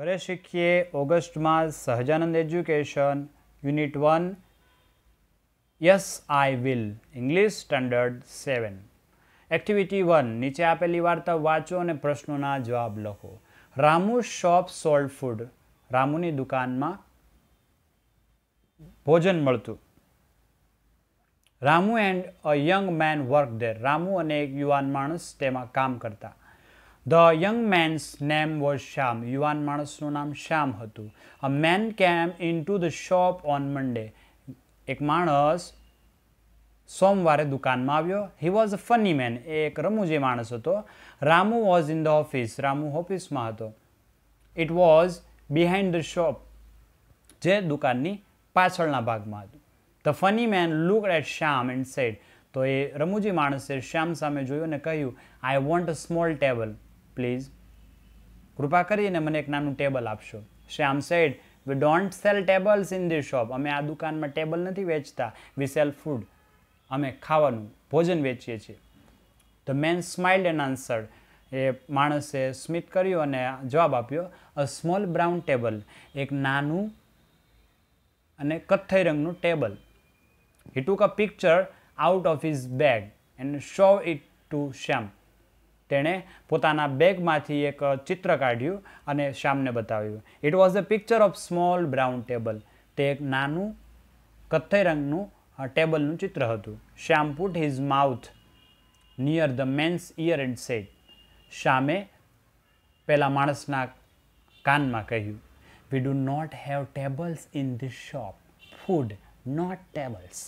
ઘરે શીખીએ ઓગસ્ટમાં Sahajanand education unit one yes I will English standard seven activity one નીચે આપેલી વાર્તા વાંચો અને પ્રશ્નોના જવાબ લખો રામુ શોપ સોલ્ડ ફૂડ રામુની દુકાનમાં ભોજન મળતું Ramu and a young man work there Ramu અને એક યુવાન માણસ તેમાં કામ કરતા the young man's name was Shyam યુવાન માણસનું નામ શ્યામ હતું a man came in two the shop on Monday એક માણસ સોમવારે દુકાનમાં આવ્યો he was a funny man એ એક રમૂજી માણસ હતો Ramu was in the office Ramu ઓફિસમાં હતો it was behind the shop જે દુકાનની પાછળના ભાગમાં હતું the funny man look at Shyam and said તો એ રમૂજી માણસે શ્યામ સામે જોયું અને કહ્યું I want a small table please કૃપા કરીને મને એક નાનું ટેબલ આપશો Shyam said we don't sell tables in this shop અમે આ દુકાનમાં ટેબલ નથી વેચતા વી સેલ ફૂડ અમે ખાવાનું ભોજન વેચીએ છીએ the man smiled and answered એ માણસે સ્મિત કર્યું અને જવાબ આપ્યો અ સ્મોલ બ્રાઉન ટેબલ એક નાનું અને કથ્થઈ રંગનું table he took a picture out of his bag and show it to Shyam તેણે પોતાના બેગમાંથી એક ચિત્ર કાઢ્યું અને શ્યામને બતાવ્યું it was a picture of small brown table તે એક નાનું કથ્થઈ રંગનું ટેબલનું ચિત્ર હતું Shyam put his mouth near the man's ear and said શ્યામે પહેલાં માણસના કાનમાં કહ્યું we do not have tables in this shop food not tables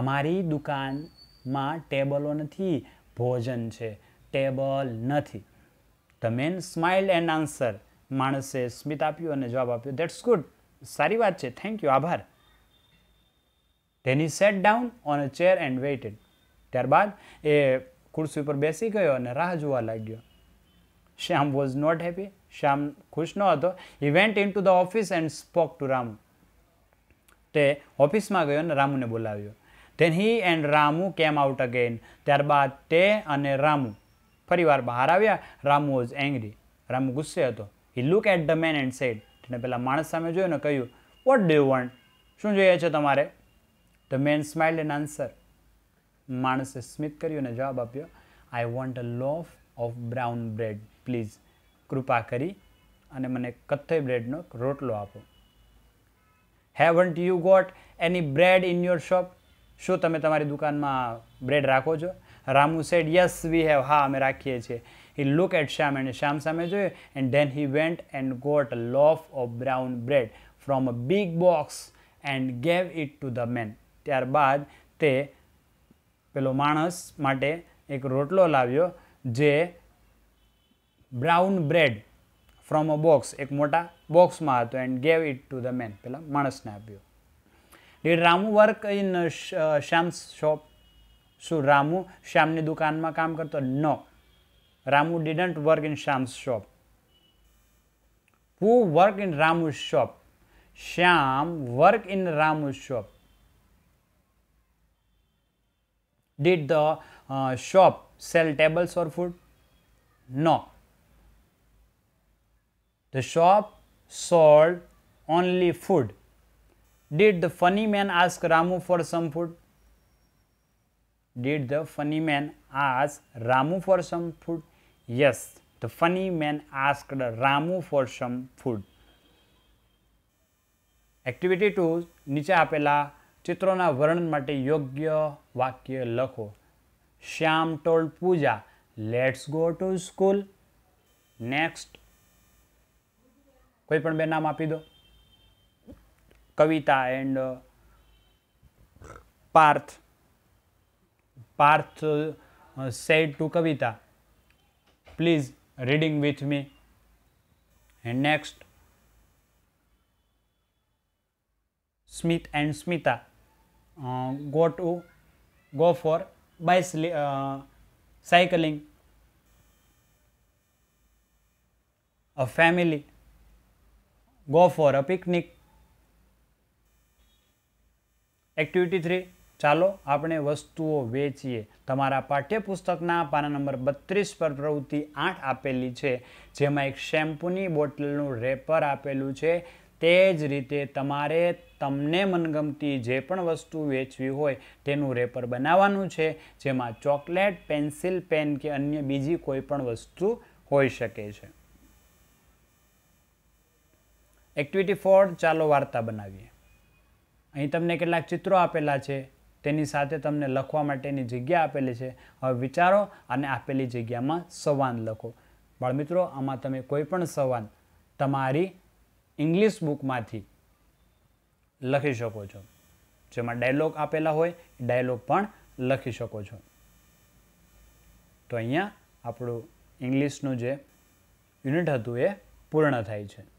અમારી દુકાનમાં ટેબલો નથી ભોજન છે ટેબલ નથી the man smile and answer માણસે સ્મિત આપ્યું અને જવાબ આપ્યો દેટ્સ ગુડ સારી વાત છે થેન્ક યુ આભાર તેની sat down on a chair and waited ત્યારબાદ એ ખુરશી ઉપર બેસી ગયો અને રાહ જોવા લાગ્યો Shyam was not happy Shyam ખુશ ન હતો he went in two the office and spoke to Ramu તે ઓફિસમાં ગયો અને રામુને બોલાવ્યો then he and Ramu came out again ત્યારબાદ તે અને રામુ ફરીવાર બહાર આવ્યા રામુ વોઝ એંગ્રી રામુ ગુસ્સે હતો he look at the man and said તેણે પહેલાં માણસ સામે જોયું ને કહ્યું વોટ ડુ યુ વોન્ટ શું જોઈએ છે તમારે the man smiled and answer માણસે સ્મિત કર્યું અને જવાબ આપ્યો I want a loaf of brown bread please કૃપા કરી અને મને કથ્થઈ બ્રેડનો રોટલો આપો haven't you got any bread in your shop શું તમે તમારી દુકાનમાં બ્રેડ રાખો છો Ramu said yes we have હા અમે રાખીએ છીએ he look at Shyam and Shyam સામે જોઈએ and then he went and got લોફ of brown bread from a big box and gave it to the man ત્યારબાદ તે પેલો માણસ માટે એક રોટલો લાવ્યો જે brown bread from a box એક મોટા બોક્સમાં હતો and gave it to the man પેલા માણસને આપ્યો did Ramu work in Shyam's shop So Ramu Shyam ni dukan ma kaam karta? No. Ramu didn't work in Sham's shop. Who work in Ramu's shop? Sham work in Ramu's shop. Did the uh, shop sell tables or food? No. The shop sold only food. Did the funny man ask Ramu for some food? Did the funny man ask Ramu for some food? Yes, the funny man asked Ramu for some food. Activity two નીચે આપેલા ચિત્રોના વર્ણન માટે યોગ્ય વાક્ય લખો Shyam told Pooja let's go to school next કોઈ પણ બે નામ આપી દો Kavita and Parth Parth uh, said to Kavita, please reading with me. And next, Smith and Smita uh, go to go for bicycling. A family go for a picnic. Activity 3 ચાલો આપણે વસ્તુઓ વેચીએ તમારા પાઠ્યપુસ્તકના પાના નંબર બત્રીસ પર પ્રવૃત્તિ આઠ આપેલી છે જેમાં એક શેમ્પૂની બોટલનું રેપર આપેલું છે તે જ રીતે તમારે તમને મનગમતી જે પણ વસ્તુ વેચવી હોય તેનું રેપર બનાવવાનું છે જેમાં ચોકલેટ પેન્સિલ પેન કે અન્ય બીજી કોઈ પણ વસ્તુ હોઈ શકે છે એક્ટિવિટી ફોર ચાલો વાર્તા બનાવીએ અહીં તમને કેટલાક ચિત્રો આપેલા છે તેની સાથે તમને લખવા માટેની જગ્યા આપેલી છે હવે વિચારો અને આપેલી જગ્યામાં સંવાદ લખો બાળમિત્રો આમાં તમે કોઈ પણ સંવાદ તમારી ઇંગ્લિશ બુકમાંથી લખી શકો છો જેમાં ડાયલોગ આપેલા હોય ડાયલોગ પણ લખી શકો છો તો અહીંયા આપણું ઇંગ્લિશનું જે યુનિટ હતું એ પૂર્ણ થાય છે